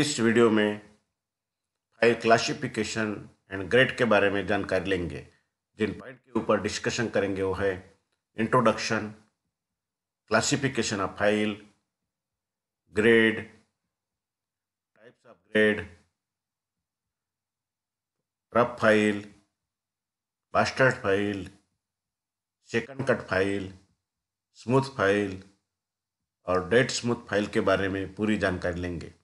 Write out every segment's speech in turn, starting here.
इस वीडियो में file classification and grade के बारे में जानकारी लेंगे जिन पॉइंट के ऊपर डिस्कशन करेंगे वो है introduction classification of file grade types of grade rough file bastard file second cut file smooth file और डेट स्मूथ फाइल के बारे में पूरी जानकारी लेंगे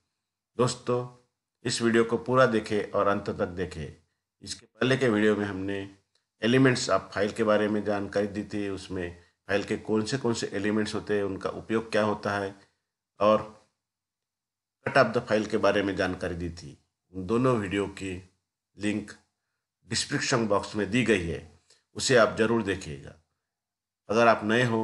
दोस्तों इस वीडियो को पूरा देखें और अंत तक देखें इसके पहले के वीडियो में हमने एलिमेंट्स आप फाइल के बारे में जानकारी दी थी उसमें फाइल के कौन से कौन से एलिमेंट्स होते हैं उनका उपयोग क्या होता है और कट ऑफ द फाइल के बारे में जानकारी दी थी उन दोनों वीडियो की लिंक डिस्क्रिप्शन बॉक्स में दी गई है उसे आप ज़रूर देखिएगा अगर आप नए हो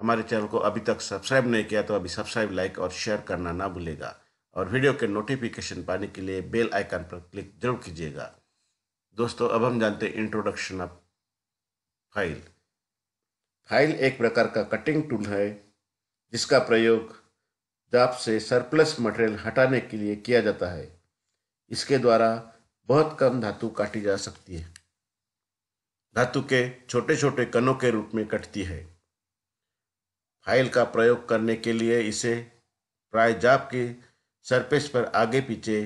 हमारे चैनल को अभी तक सब्सक्राइब नहीं किया तो अभी सब्सक्राइब लाइक और शेयर करना ना भूलेगा और वीडियो के नोटिफिकेशन पाने के लिए बेल आइकन पर क्लिक जरूर कीजिएगा दोस्तों अब हम जानते हैं इंट्रोडक्शन ऑफ फाइल फाइल एक प्रकार का कटिंग टूल है जिसका प्रयोग जाप से सरप्लस मटेरियल हटाने के लिए किया जाता है इसके द्वारा बहुत कम धातु काटी जा सकती है धातु के छोटे छोटे कणों के रूप में कटती है फाइल का प्रयोग करने के लिए इसे प्राय जाप की सरपेस पर आगे पीछे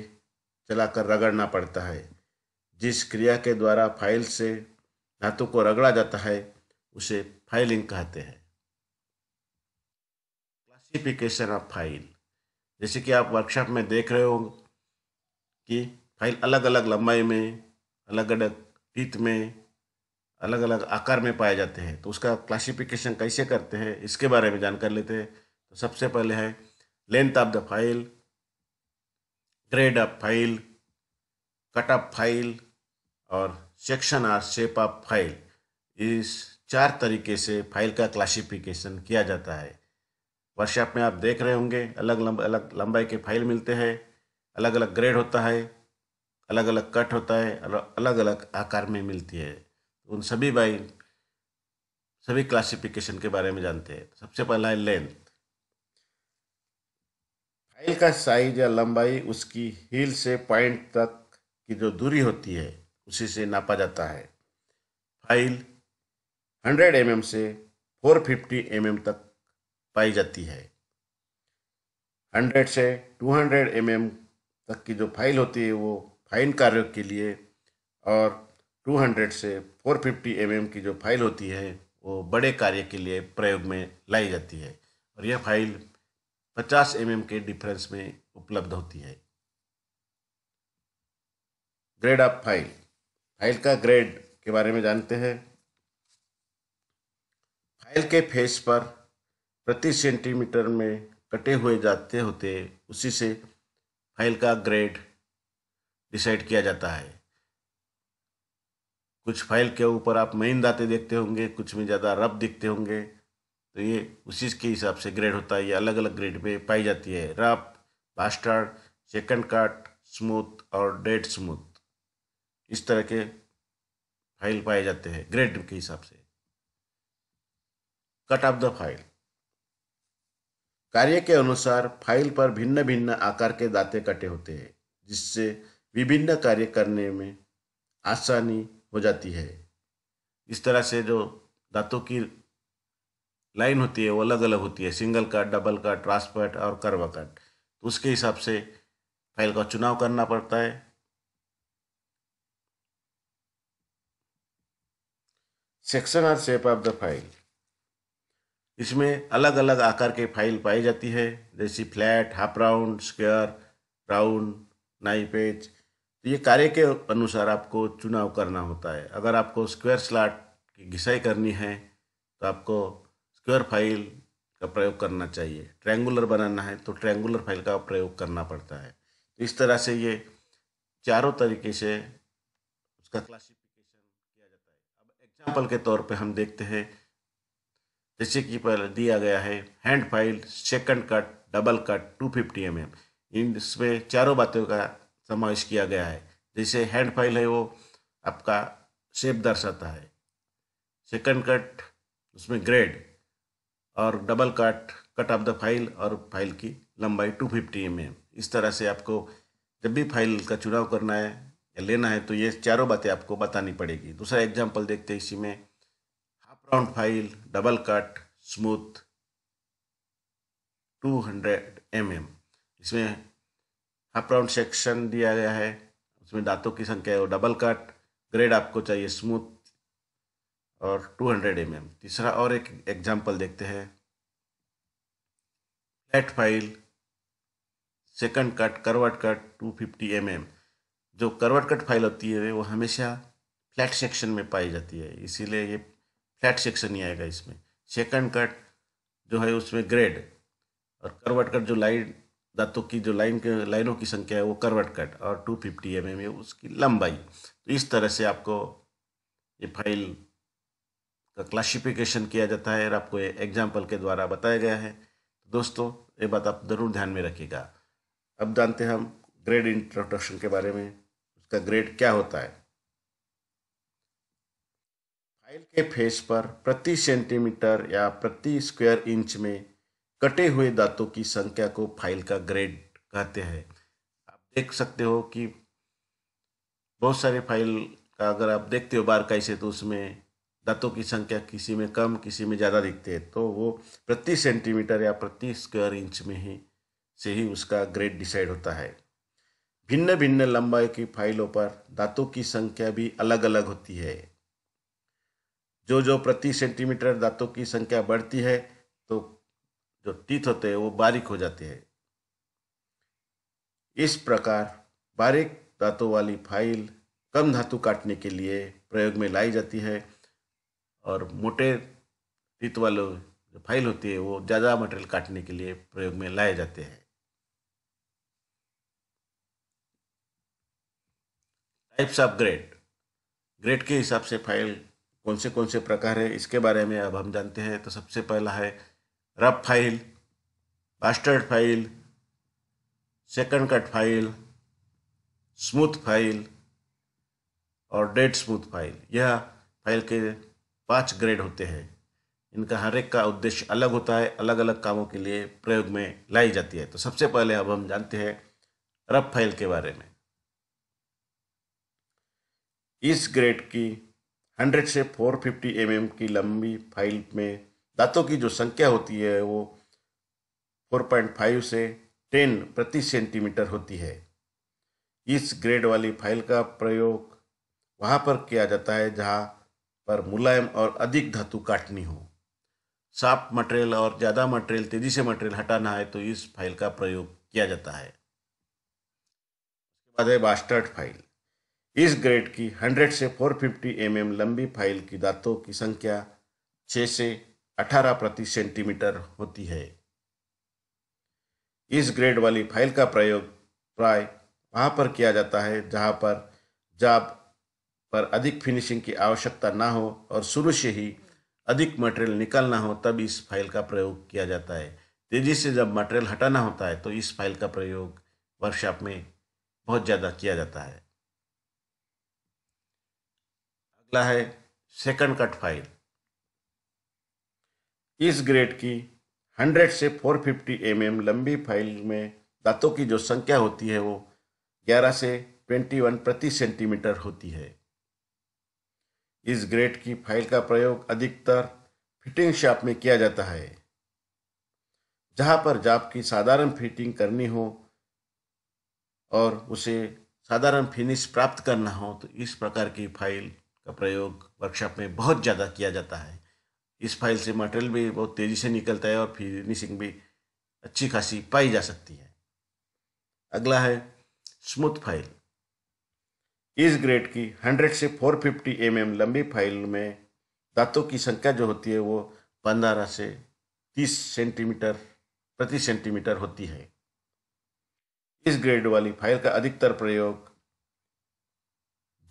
चलाकर रगड़ना पड़ता है जिस क्रिया के द्वारा फाइल से धातु को रगड़ा जाता है उसे फाइलिंग कहते हैं क्लासिफिकेशन ऑफ फाइल जैसे कि आप वर्कशॉप में देख रहे हो कि फाइल अलग अलग लंबाई में अलग अलग टीथ में अलग अलग आकार में पाए जाते हैं तो उसका क्लासिफिकेशन कैसे करते हैं इसके बारे में जानकारी लेते हैं तो सबसे पहले है length of the file grade of file cut of file और section or shape of file इस चार तरीके से फाइल का क्लासिफिकेशन किया जाता है वर्कशॉप में आप देख रहे होंगे अलग लंब, अलग लंबाई के फाइल मिलते हैं अलग अलग ग्रेड होता है अलग अलग कट होता है अलग अलग आकार में मिलती है उन सभी बाइल सभी क्लासिफिकेशन के बारे में जानते हैं सबसे पहला है लेंथ टाइल का साइज या लंबाई उसकी हील से पॉइंट तक की जो दूरी होती है उसी से नापा जाता है फाइल 100 एम mm से 450 एम mm तक पाई जाती है 100 से 200 एम mm तक की जो फाइल होती है वो फाइन कार्यों के लिए और 200 से 450 एम mm की जो फाइल होती है वो बड़े कार्य के लिए प्रयोग में लाई जाती है और यह फाइल पचास एम mm के डिफरेंस में उपलब्ध होती है ग्रेड ऑफ फाइल फाइल का ग्रेड के बारे में जानते हैं फाइल के फेस पर प्रति सेंटीमीटर में कटे हुए जाते होते उसी से फाइल का ग्रेड डिसाइड किया जाता है कुछ फाइल के ऊपर आप मेन दाते देखते होंगे कुछ में ज़्यादा रब दिखते होंगे तो ये उसी के हिसाब से ग्रेड होता है ये अलग अलग ग्रेड में पाई जाती है rough bastard second cut smooth और डेड स्मूथ इस तरह के फाइल पाए जाते हैं ग्रेड के हिसाब से कट ऑफ द फाइल कार्य के अनुसार फाइल पर भिन्न भिन्न आकार के दाते कटे होते हैं जिससे विभिन्न कार्य करने में आसानी हो जाती है इस तरह से जो दांतों की लाइन होती है वो अलग अलग होती है सिंगल कट डबल कट ट्रांसपर्ट और कर्व कट तो उसके हिसाब से फाइल का चुनाव करना पड़ता है सेक्शन और शेप ऑफ द फाइल इसमें अलग अलग आकार के फाइल पाई जाती है जैसी flat half round square round knife edge तो ये कार्य के अनुसार आपको चुनाव करना होता है अगर आपको स्क्वायर स्लाट की घिसाई करनी है तो आपको स्क्वायर फाइल का प्रयोग करना चाहिए ट्रैंगुलर बनाना है तो ट्रैंगुलर फाइल का प्रयोग करना पड़ता है तो इस तरह से ये चारों तरीके से उसका क्लासिफिकेशन किया जाता है अब एग्जाम्पल के तौर पे हम देखते हैं जैसे कि पहले दिया गया है hand file second cut double cut two fifty M M इन इसमें चारों बातों का समावेश किया गया है जैसे हैंड फाइल है वो आपका शेप दर्शाता है सेकंड कट उसमें ग्रेड और double cut cut of the file और फाइल की लंबाई 250 फिफ्टी mm इस तरह से आपको जब भी फाइल का चुनाव करना है या लेना है तो ये चारों बातें आपको बतानी पड़ेगी दूसरा एग्जाम्पल देखते हैं इसी में half round file double cut smooth 200 hundred mm. इसमें हाफ राउंड सेक्शन दिया गया है उसमें दांतों की संख्या है वो डबल कट ग्रेड आपको चाहिए स्मूथ और 200 हंड्रेड mm. तीसरा और एक एग्जाम्पल देखते हैं flat file second cut curved cut 250 fifty mm. जो करवट कट फाइल होती है वो हमेशा फ्लैट सेक्शन में पाई जाती है इसीलिए ये फ्लैट सेक्शन ही आएगा इसमें सेकंड कट जो है उसमें ग्रेड और करवट कट जो लाइन दांतों की जो लाइन के लाइनों की संख्या है वो करवट कट और 250 फिफ्टी एम एम उसकी लंबाई तो इस तरह से आपको ये फाइल का क्लासिफिकेशन किया जाता है और आपको ये एग्जाम्पल के द्वारा बताया गया है दोस्तों ये बात आप ज़रूर ध्यान में रखिएगा अब जानते हैं हम ग्रेड इंट्रोडक्शन के बारे में उसका ग्रेड क्या होता है फाइल के फेस पर प्रति सेंटीमीटर या प्रति स्क्वायर इंच में कटे हुए दांतों की संख्या को फाइल का ग्रेड कहते हैं आप देख सकते हो कि बहुत सारे फाइल का अगर आप देखते हो बारकाई से तो उसमें दांतों की संख्या किसी में कम किसी में ज़्यादा दिखते हैं तो वो प्रति सेंटीमीटर या प्रति स्क्वायर इंच में ही से ही उसका ग्रेड डिसाइड होता है भिन्न भिन्न लंबाई की फाइलों पर दांतों की संख्या भी अलग अलग होती है जो जो प्रति सेंटीमीटर दांतों की संख्या बढ़ती है तो जो टीथ होते हैं वो बारीक हो जाते हैं इस प्रकार बारीक दांतों वाली फाइल कम धातु काटने के लिए प्रयोग में लाई जाती है और मोटे तीत वाले जो फाइल होती है वो ज़्यादा मटेरियल काटने के लिए प्रयोग में लाए जाते हैं टाइप्स ऑफ ग्रेड ग्रेड के हिसाब से फाइल कौन से कौन से प्रकार है इसके बारे में अब हम जानते हैं तो सबसे पहला है rough file bastard file second cut file smooth file और डेड स्मूथ फाइल यह फाइल के पाँच ग्रेड होते हैं इनका हर एक का उद्देश्य अलग होता है अलग अलग कामों के लिए प्रयोग में लाई जाती है तो सबसे पहले अब हम जानते हैं रफ फाइल के बारे में इस ग्रेड की 100 से 450 फिफ्टी mm की लंबी फाइल में दांतों की जो संख्या होती है वो 4.5 से 10 प्रति सेंटीमीटर होती है इस ग्रेड वाली फाइल का प्रयोग वहाँ पर किया जाता है जहाँ पर मुलायम और अधिक धातु काटनी हो साफ मटेरियल और ज़्यादा मटेरियल तेज़ी से मटेरियल हटाना है तो इस फाइल का प्रयोग किया जाता है उसके बाद है बास्टर्ड फाइल इस ग्रेड की 100 से 450 फिफ्टी mm लंबी फाइल की दांतों की संख्या 6 से 18 प्रति सेंटीमीटर होती है इस ग्रेड वाली फाइल का प्रयोग प्राय वहाँ पर किया जाता है जहाँ पर जाब पर अधिक फिनिशिंग की आवश्यकता ना हो और शुरू से ही अधिक मटेरियल निकालना हो तब इस फाइल का प्रयोग किया जाता है तेज़ी से जब मटेरियल हटाना होता है तो इस फाइल का प्रयोग वर्कशॉप में बहुत ज़्यादा किया जाता है अगला है सेकंड कट फाइल इस ग्रेड की 100 से 450 फिफ्टी mm लंबी फाइल में दांतों की जो संख्या होती है वो 11 से 21 प्रति सेंटीमीटर होती है इस ग्रेड की फाइल का प्रयोग अधिकतर फिटिंग शॉप में किया जाता है जहाँ पर जाप की साधारण फिटिंग करनी हो और उसे साधारण फिनिश प्राप्त करना हो तो इस प्रकार की फाइल का प्रयोग वर्कशॉप में बहुत ज़्यादा किया जाता है इस फाइल से मटेरियल भी बहुत तेज़ी से निकलता है और फिनिशिंग भी अच्छी खासी पाई जा सकती है अगला है स्मूथ फाइल इस ग्रेड की 100 से 450 फिफ्टी mm लंबी फाइल में दांतों की संख्या जो होती है वो पंद्रह से 30 सेंटीमीटर प्रति सेंटीमीटर होती है इस ग्रेड वाली फाइल का अधिकतर प्रयोग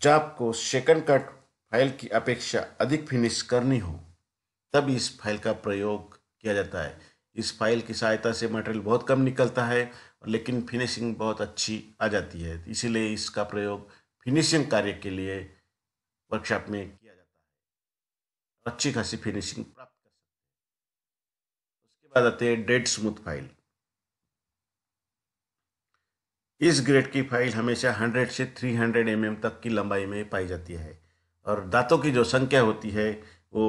जब को सेकंड कट फाइल की अपेक्षा अधिक फिनिश करनी हो तब इस फाइल का प्रयोग किया जाता है इस फाइल की सहायता से मटेरियल बहुत कम निकलता है लेकिन फिनिशिंग बहुत अच्छी आ जाती है इसीलिए इसका प्रयोग फिनिशिंग कार्य के लिए वर्कशॉप में किया जाता है अच्छी खासी फिनिशिंग प्राप्त कर सकते हैं उसके बाद आते हैं डेड स्मूथ फाइल इस ग्रेड की फाइल हमेशा 100 से 300 हंड्रेड mm तक की लंबाई में पाई जाती है और दांतों की जो संख्या होती है वो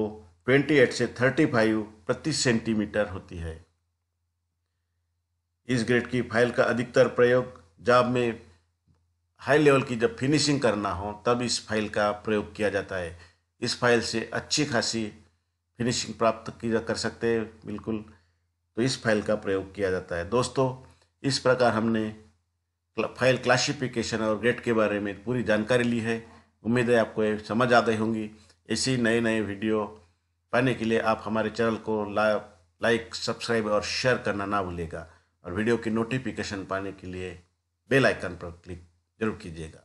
28 से 35 प्रति सेंटीमीटर होती है इस ग्रेड की फाइल का अधिकतर प्रयोग जाब में हाई लेवल की जब फिनिशिंग करना हो तब इस फाइल का प्रयोग किया जाता है इस फाइल से अच्छी खासी फिनिशिंग प्राप्त की कर सकते हैं बिल्कुल तो इस फाइल का प्रयोग किया जाता है दोस्तों इस प्रकार हमने फाइल क्लासिफिकेशन और ग्रेड के बारे में पूरी जानकारी ली है उम्मीद है आपको समझ आ गई होंगी ऐसी नए नए वीडियो पाने के लिए आप हमारे चैनल को ला, लाइक सब्सक्राइब और शेयर करना ना भूलेगा और वीडियो की नोटिफिकेशन पाने के लिए बेल आइकन पर क्लिक जरूर कीजिएगा